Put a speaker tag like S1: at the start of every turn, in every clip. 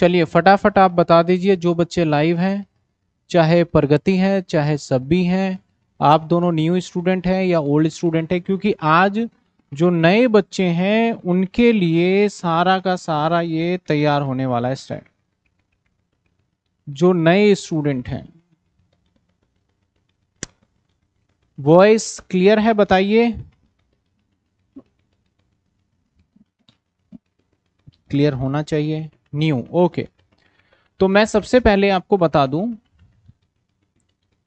S1: चलिए फटाफट आप बता दीजिए जो बच्चे लाइव हैं चाहे प्रगति है चाहे सभी हैं आप दोनों न्यू स्टूडेंट हैं या ओल्ड स्टूडेंट हैं क्योंकि आज जो नए बच्चे हैं उनके लिए सारा का सारा ये तैयार होने वाला है स्टैंड जो नए स्टूडेंट हैं वॉइस क्लियर है बताइए क्लियर होना चाहिए न्यू ओके तो मैं सबसे पहले आपको बता दूं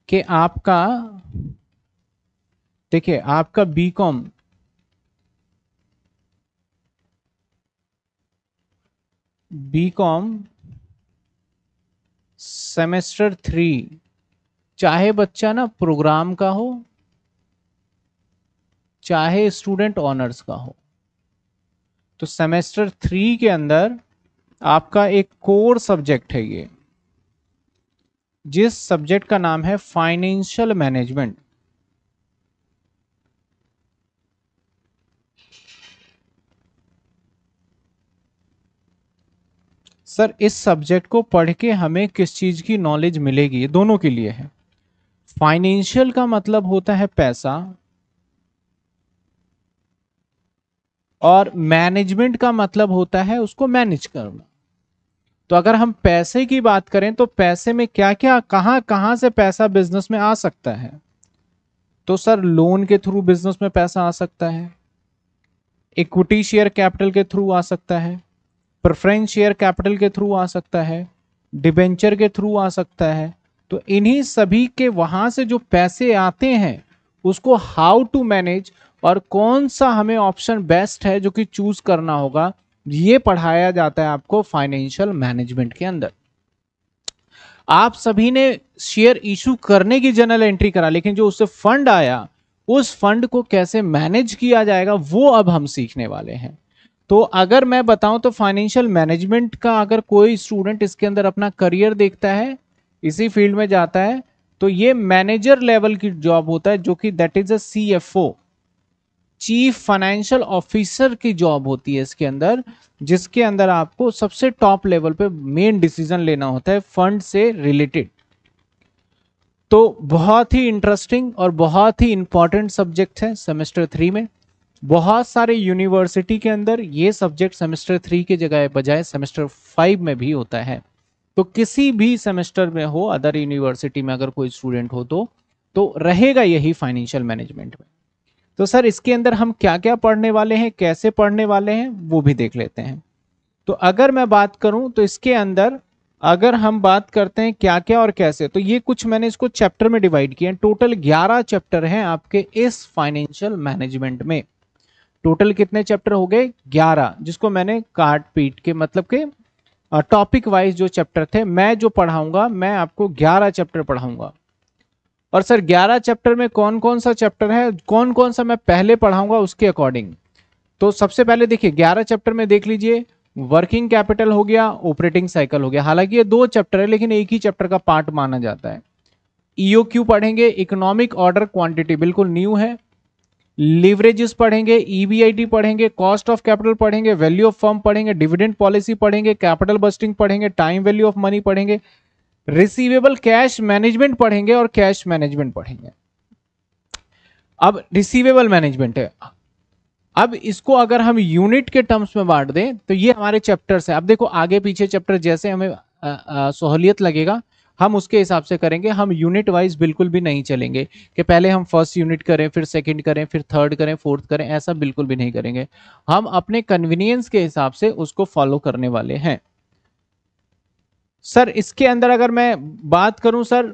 S1: कि आपका देखिए आपका B com B com semester three चाहे बच्चा ना प्रोग्राम का हो चाहे स्टूडेंट ऑनर्स का हो तो सेमेस्टर थ्री के अंदर आपका एक कोर सब्जेक्ट है ये जिस सब्जेक्ट का नाम है फाइनेंशियल मैनेजमेंट सर इस सब्जेक्ट को पढ़ के हमें किस चीज़ की नॉलेज मिलेगी ये दोनों के लिए है फाइनेंशियल का मतलब होता है पैसा और मैनेजमेंट का मतलब होता है उसको मैनेज करना तो अगर हम पैसे की बात करें तो पैसे में क्या क्या कहाँ कहाँ से पैसा बिजनेस में आ सकता है तो सर लोन के थ्रू बिजनेस में पैसा आ सकता है इक्विटी शेयर कैपिटल के थ्रू आ सकता है प्रेफरेंस शेयर कैपिटल के थ्रू आ सकता है डिबेंचर के थ्रू आ सकता है तो इन्हीं सभी के वहाँ से जो पैसे आते हैं उसको हाउ टू मैनेज और कौन सा हमें ऑप्शन बेस्ट है जो कि चूज करना होगा ये पढ़ाया जाता है आपको फाइनेंशियल मैनेजमेंट के अंदर आप सभी ने शेयर इशू करने की जनरल एंट्री करा लेकिन जो उससे फंड आया उस फंड को कैसे मैनेज किया जाएगा वो अब हम सीखने वाले हैं तो अगर मैं बताऊं तो फाइनेंशियल मैनेजमेंट का अगर कोई स्टूडेंट इसके अंदर अपना करियर देखता है इसी फील्ड में जाता है तो ये मैनेजर लेवल की जॉब होता है जो कि that is a C F O chief financial officer की जॉब होती है इसके अंदर जिसके अंदर आपको सबसे टॉप लेवल पे मेन डिसीजन लेना होता है फंड से रिलेटेड तो बहुत ही इंटरेस्टिंग और बहुत ही इंपॉर्टेंट सब्जेक्ट है सेमेस्टर थ्री में बहुत सारे यूनिवर्सिटी के अंदर ये सब्जेक्ट सेमेस्टर थ्री के जगह बजाय सेमेस्टर फाइव में भी होता है तो किसी भी सेमेस्टर में हो अदर यूनिवर्सिटी में अगर कोई स्टूडेंट हो तो, तो रहेगा यही फाइनेंशियल मैनेजमेंट में तो सर इसके अंदर हम क्या क्या पढ़ने वाले हैं कैसे पढ़ने वाले हैं वो भी देख लेते हैं तो अगर मैं बात करूं तो इसके अंदर अगर हम बात करते हैं क्या क्या और कैसे तो ये कुछ मैंने इसको चैप्टर में डिवाइड किया टोटल 11 चैप्टर हैं आपके इस फाइनेंशियल मैनेजमेंट में टोटल कितने चैप्टर हो गए 11 जिसको मैंने काट पीट के मतलब के टॉपिक वाइज जो चैप्टर थे मैं जो पढ़ाऊंगा मैं आपको 11 चैप्टर पढ़ाऊंगा और सर 11 चैप्टर में कौन कौन सा चैप्टर है कौन कौन सा मैं पहले पढ़ाऊंगा उसके अकॉर्डिंग तो सबसे पहले देखिए 11 चैप्टर में देख लीजिए वर्किंग कैपिटल हो गया ऑपरेटिंग साइकिल हो गया हालांकि ये दो चैप्टर है लेकिन एक ही चैप्टर का पार्ट माना जाता है क्यू e पढ़ेंगे इकोनॉमिक ऑर्डर क्वांटिटी बिल्कुल न्यू है लिवरेजेस पढ़ेंगे ईबीआईटी e पढ़ेंगे कॉस्ट ऑफ कैपिटल पढ़ेंगे वैल्यू ऑफ फर्म पढ़ेंगे डिविडेंड पॉलिसी पढ़ेंगे कैपिटल बस्टिंग पढ़ेंगे टाइम वैल्यू ऑफ मनी पढ़ेंगे रिसीवेबल कैश मैनेजमेंट पढ़ेंगे और कैश मैनेजमेंट पढ़ेंगे अब रिसीवेबल मैनेजमेंट है अब इसको अगर हम यूनिट के टर्म्स में बांट दें तो ये हमारे चैप्टर्स हैं अब देखो आगे पीछे चैप्टर जैसे हमें सहूलियत लगेगा हम उसके हिसाब से करेंगे हम यूनिट वाइज बिल्कुल भी नहीं चलेंगे कि पहले हम फर्स्ट यूनिट करें फिर सेकंड करें फिर थर्ड करें फोर्थ करें ऐसा बिल्कुल भी नहीं करेंगे हम अपने कन्वीनियंस के हिसाब से उसको फॉलो करने वाले हैं सर इसके अंदर अगर मैं बात करूं सर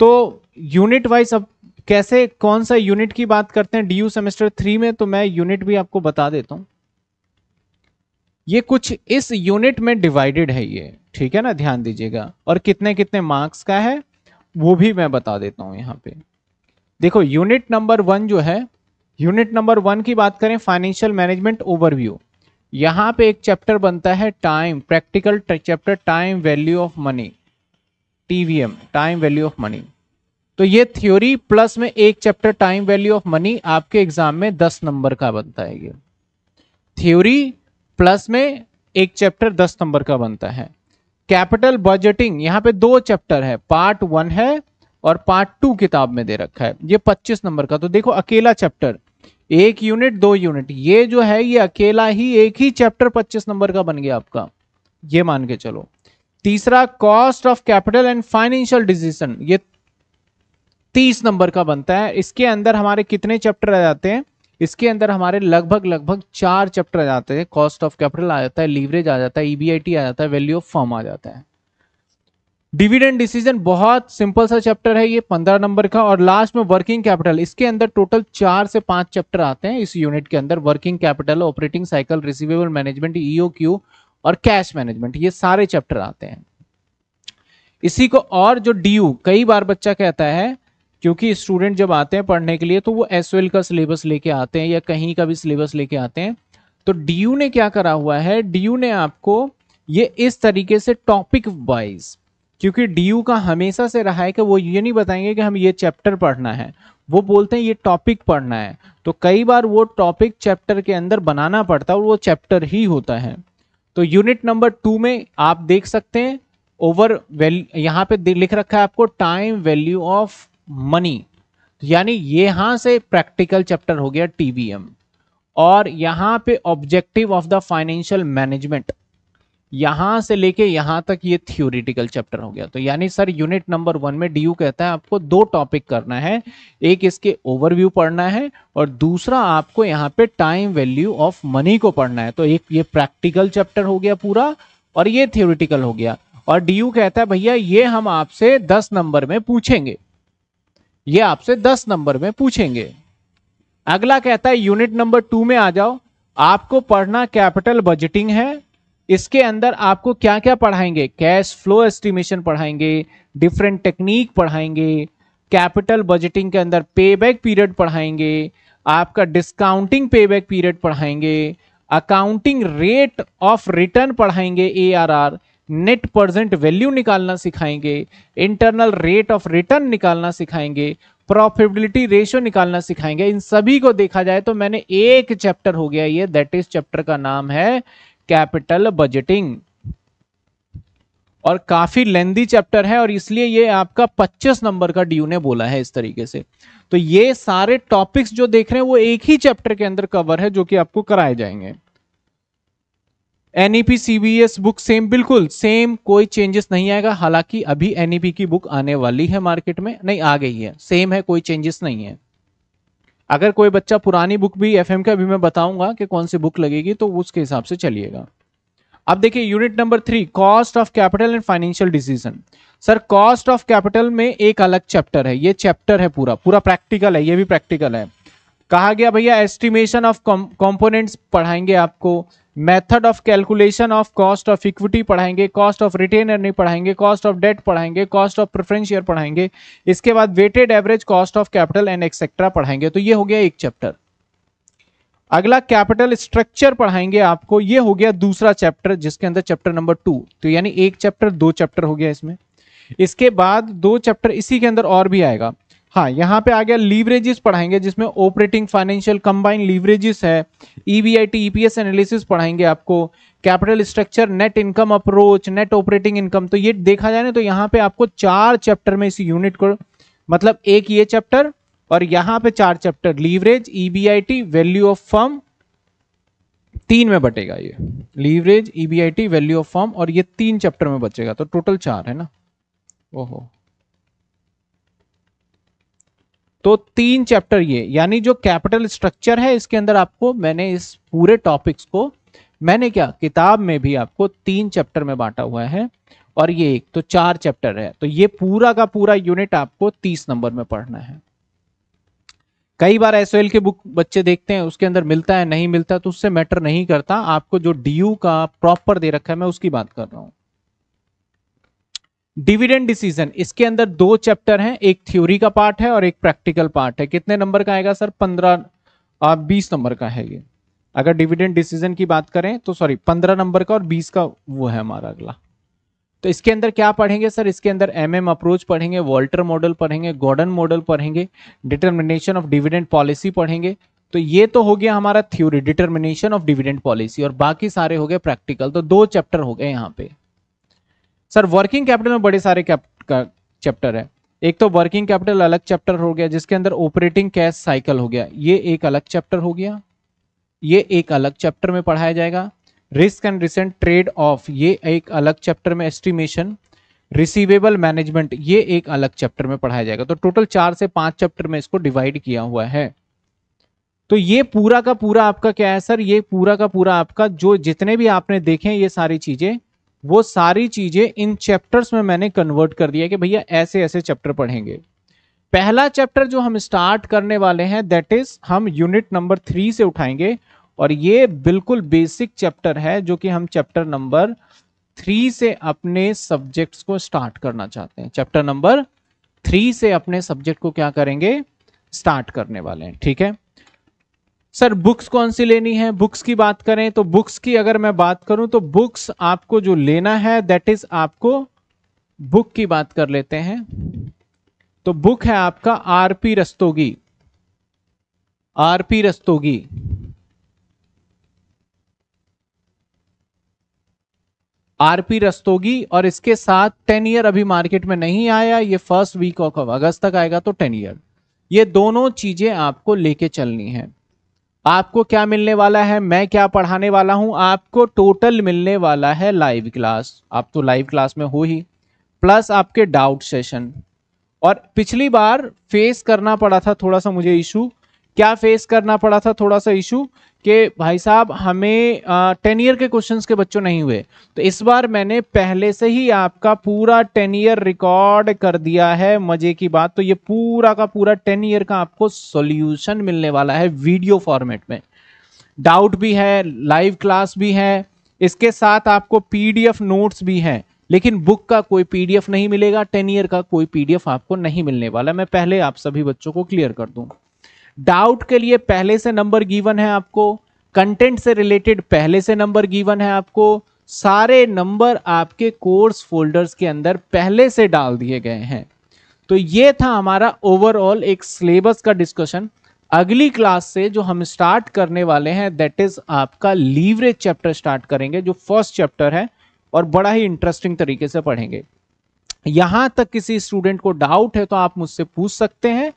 S1: तो यूनिट वाइज अब कैसे कौन सा यूनिट की बात करते हैं डी सेमेस्टर थ्री में तो मैं यूनिट भी आपको बता देता हूं ये कुछ इस यूनिट में डिवाइडेड है ये ठीक है ना ध्यान दीजिएगा और कितने कितने मार्क्स का है वो भी मैं बता देता हूं यहाँ पे देखो यूनिट नंबर वन जो है यूनिट नंबर वन की बात करें फाइनेंशियल मैनेजमेंट ओवरव्यू यहाँ पे एक चैप्टर बनता है time practical chapter time value of money TVM time value of money तो ये थ्योरी प्लस में एक chapter time value of money आपके एग्जाम में दस नंबर का बनता है ये थ्योरी प्लस में एक चैप्टर दस नंबर का बनता है कैपिटल बजटिंग यहाँ पे दो चैप्टर है पार्ट वन है और पार्ट टू किताब में दे रखा है ये पच्चीस नंबर का तो देखो अकेला चैप्टर एक यूनिट दो यूनिट ये जो है ये अकेला ही एक ही चैप्टर 25 नंबर का बन गया आपका ये मान के चलो तीसरा cost of capital and financial decision ये 30 नंबर का बनता है इसके अंदर हमारे कितने चैप्टर आ जाते हैं इसके अंदर हमारे लगभग लगभग चार चैप्टर आ जाते हैं कॉस्ट ऑफ कैपिटल आ जाता है लीवरेज आ जाता है ईबीआईटी e आ जाता है वैल्यू ऑफ फॉर्म आ जाता है डिविडेंड डिसीजन बहुत सिंपल सा चैप्टर है ये पंद्रह नंबर का और लास्ट में वर्किंग कैपिटल इसके अंदर टोटल चार से पांच चैप्टर आते हैं इस यूनिट के अंदर working capital operating cycle receivable management EO e Q और कैश मैनेजमेंट ये सारे चैप्टर आते हैं इसी को और जो डी कई बार बच्चा कहता है क्योंकि स्टूडेंट जब आते हैं पढ़ने के लिए तो वो एस का सिलेबस लेके आते हैं या कहीं का भी सिलेबस लेके आते हैं तो डी ने क्या करा हुआ है डी ने आपको ये इस तरीके से टॉपिक वाइज क्योंकि डी का हमेशा से रहा है कि वो ये नहीं बताएंगे कि हम ये चैप्टर पढ़ना है वो बोलते हैं ये टॉपिक पढ़ना है तो कई बार वो टॉपिक चैप्टर के अंदर बनाना पड़ता है और वो चैप्टर ही होता है तो यूनिट नंबर टू में आप देख सकते हैं ओवर वैल्यू यहाँ पे लिख रखा है आपको टाइम वैल्यू ऑफ मनी यानी यहाँ से प्रैक्टिकल चैप्टर हो गया टी और यहाँ पे objective of the financial management यहां से लेके यहां तक ये थियोरिटिकल चैप्टर हो गया तो यानी सर यूनिट नंबर वन में डी कहता है आपको दो टॉपिक करना है एक इसके ओवरव्यू पढ़ना है और दूसरा आपको यहाँ पे टाइम वैल्यू ऑफ मनी को पढ़ना है तो एक ये प्रैक्टिकल चैप्टर हो गया पूरा और ये थियोरिटिकल हो गया और डी कहता है भैया ये हम आपसे दस नंबर में पूछेंगे ये आपसे दस नंबर में पूछेंगे अगला कहता है यूनिट नंबर टू में आ जाओ आपको पढ़ना कैपिटल बजटिंग है इसके अंदर आपको क्या क्या पढ़ाएंगे कैश फ्लो एस्टिमेशन पढ़ाएंगे डिफरेंट टेक्निक पढ़ाएंगे कैपिटल बजटिंग के अंदर पे बैक पीरियड पढ़ाएंगे आपका डिस्काउंटिंग पे बैक पीरियड पढ़ाएंगे अकाउंटिंग रेट ऑफ रिटर्न पढ़ाएंगे ए नेट परजेंट वैल्यू निकालना सिखाएंगे इंटरनल रेट ऑफ रिटर्न निकालना सिखाएंगे प्रॉफिटेबिलिटी रेशियो निकालना सिखाएंगे इन सभी को देखा जाए तो मैंने एक चैप्टर हो गया ये दैट इज चैप्टर का नाम है कैपिटल बजटिंग और काफी लेंदी चैप्टर है और इसलिए ये आपका 25 नंबर का ड्यू ने बोला है इस तरीके से तो ये सारे टॉपिक्स जो देख रहे हैं वो एक ही चैप्टर के अंदर कवर है जो कि आपको कराए जाएंगे NEP CBS e e book same बिल्कुल सेम कोई चेंजेस नहीं आएगा हालांकि अभी एनईपी e की बुक आने वाली है मार्केट में नहीं आ गई है सेम है कोई चेंजेस नहीं है अगर कोई बच्चा पुरानी बुक भी एफएम का भी मैं बताऊंगा कि कौन सी बुक लगेगी तो उसके हिसाब से चलिएगा अब देखिए unit number three cost of capital and financial decision sir cost of capital में एक अलग चैप्टर है ये चैप्टर है पूरा पूरा प्रैक्टिकल है ये भी प्रैक्टिकल है कहा गया भैया एस्टिमेशन ऑफ कॉम्पोनेंट्स पढ़ाएंगे आपको method of calculation of cost of equity पढ़ाएंगे कॉस्ट ऑफ रिटेन अर्निंग पढ़ाएंगे कॉस्ट ऑफ डेट पढ़ाएंगे कॉस्ट ऑफ प्रेफरेंस शेयर पढ़ाएंगे इसके बाद weighted average cost of capital and etcetera पढ़ाएंगे तो ये हो गया एक चैप्टर अगला कैपिटल स्ट्रक्चर पढ़ाएंगे आपको ये हो गया दूसरा चैप्टर जिसके अंदर चैप्टर नंबर टू तो यानी एक चैप्टर दो चैप्टर हो गया इसमें इसके बाद दो चैप्टर इसी के अंदर और भी आएगा हाँ यहाँ पे आ गया लीवरेजेस पढ़ाएंगे जिसमें ऑपरेटिंग फाइनेंशियल कंबाइन लीवरेजेस है ईवीआईटी ईपीएस एनालिसिस पढ़ाएंगे आपको capital structure net income approach net operating income तो ये देखा जाए ना तो यहाँ पे आपको चार चैप्टर में इस यूनिट को मतलब एक ये चैप्टर और यहाँ पे चार chapter leverage EBIT value of firm तीन में बटेगा ये leverage EBIT value of firm और ये तीन चैप्टर में बचेगा तो टोटल चार है ना ओहो तो तीन चैप्टर ये यानी जो कैपिटल स्ट्रक्चर है इसके अंदर आपको मैंने इस पूरे टॉपिक्स को मैंने क्या किताब में भी आपको तीन चैप्टर में बांटा हुआ है और ये एक तो चार चैप्टर है तो ये पूरा का पूरा यूनिट आपको तीस नंबर में पढ़ना है कई बार एस के बुक बच्चे देखते हैं उसके अंदर मिलता है नहीं मिलता तो उससे मैटर नहीं करता आपको जो डी का प्रॉपर दे रखा है मैं उसकी बात कर रहा हूँ डिविडेंड डिसीजन इसके अंदर दो चैप्टर हैं एक थ्योरी का पार्ट है और एक प्रैक्टिकल पार्ट है कितने नंबर का आएगा सर पंद्रह बीस नंबर का है ये अगर डिविडेंड डिसीजन की बात करें तो सॉरी पंद्रह नंबर का और बीस का वो है हमारा अगला तो इसके अंदर क्या पढ़ेंगे सर इसके अंदर एम एम अप्रोच पढ़ेंगे वॉल्टर मॉडल पढ़ेंगे गॉर्डन मॉडल पढ़ेंगे डिटर्मिनेशन ऑफ डिविडेंड पॉलिसी पढ़ेंगे तो ये तो हो गया हमारा theory determination of dividend policy और बाकी सारे हो गए प्रैक्टिकल तो दो चैप्टर हो गए यहाँ पे सर वर्किंग कैपिटल में बड़े सारे चैप्टर है एक तो वर्किंग कैपिटल अलग चैप्टर हो गया जिसके अंदर ऑपरेटिंग कैश साइकिल हो गया ये एक अलग चैप्टर हो गया ये एक अलग चैप्टर में पढ़ाया जाएगा रिस्क एंड रिसेंट ट्रेड ऑफ ये एक अलग चैप्टर में एस्टिमेशन रिसीवेबल मैनेजमेंट ये एक अलग चैप्टर में पढ़ाया जाएगा तो टोटल चार से पांच चैप्टर में इसको डिवाइड किया हुआ है तो ये पूरा का पूरा आपका क्या है सर ये पूरा का पूरा आपका जो जितने भी आपने देखे ये सारी चीजें वो सारी चीजें इन चैप्टर्स में मैंने कन्वर्ट कर दिया कि भैया ऐसे ऐसे चैप्टर पढ़ेंगे पहला चैप्टर जो हम स्टार्ट करने वाले हैं दैट इज हम यूनिट नंबर थ्री से उठाएंगे और ये बिल्कुल बेसिक चैप्टर है जो कि हम चैप्टर नंबर थ्री से अपने सब्जेक्ट्स को स्टार्ट करना चाहते हैं चैप्टर नंबर थ्री से अपने सब्जेक्ट को क्या करेंगे स्टार्ट करने वाले हैं ठीक है सर बुक्स कौन सी लेनी है बुक्स की बात करें तो बुक्स की अगर मैं बात करूं तो बुक्स आपको जो लेना है दैट इज आपको बुक की बात कर लेते हैं तो बुक है आपका RP Rastogi RP Rastogi RP Rastogi और इसके साथ टेन ईयर अभी मार्केट में नहीं आया ये फर्स्ट वीक ऑफ अगस्त तक आएगा तो टेन ईयर ये दोनों चीजें आपको लेके चलनी है आपको क्या मिलने वाला है मैं क्या पढ़ाने वाला हूं आपको टोटल मिलने वाला है लाइव क्लास आप तो लाइव क्लास में हो ही प्लस आपके डाउट सेशन और पिछली बार फेस करना पड़ा था थोड़ा सा मुझे इशू क्या फेस करना पड़ा था थोड़ा सा इशू कि भाई साहब हमें टेन ईयर के क्वेश्चंस के बच्चों नहीं हुए तो इस बार मैंने पहले से ही आपका पूरा टेन ईयर रिकॉर्ड कर दिया है मज़े की बात तो ये पूरा का पूरा टेन ईयर का आपको सॉल्यूशन मिलने वाला है वीडियो फॉर्मेट में डाउट भी है लाइव क्लास भी है इसके साथ आपको पीडीएफ नोट्स भी हैं लेकिन बुक का कोई पीडीएफ नहीं मिलेगा टेन ईयर का कोई पीडीएफ आपको नहीं मिलने वाला मैं पहले आप सभी बच्चों को क्लियर कर दूँ डाउट के लिए पहले से नंबर गिवन है आपको कंटेंट से रिलेटेड पहले से नंबर गिवन है आपको सारे नंबर आपके कोर्स फोल्डर्स के अंदर पहले से डाल दिए गए हैं तो ये था हमारा ओवरऑल एक सिलेबस का डिस्कशन अगली क्लास से जो हम स्टार्ट करने वाले हैं दैट इज आपका लीवरेज चैप्टर स्टार्ट करेंगे जो फर्स्ट चैप्टर है और बड़ा ही इंटरेस्टिंग तरीके से पढ़ेंगे यहाँ तक किसी स्टूडेंट को डाउट है तो आप मुझसे पूछ सकते हैं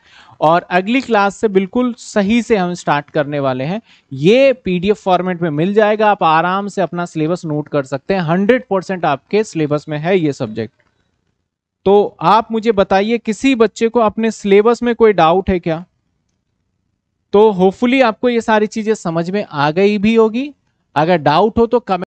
S1: और अगली क्लास से बिल्कुल सही से हम स्टार्ट करने वाले हैं ये पीडीएफ फॉर्मेट में मिल जाएगा आप आराम से अपना सिलेबस नोट कर सकते हैं हंड्रेड परसेंट आपके सिलेबस में है ये सब्जेक्ट तो आप मुझे बताइए किसी बच्चे को अपने सिलेबस में कोई डाउट है क्या तो होपफुली आपको ये सारी चीज़ें समझ में आ गई भी होगी अगर डाउट हो तो कमेंट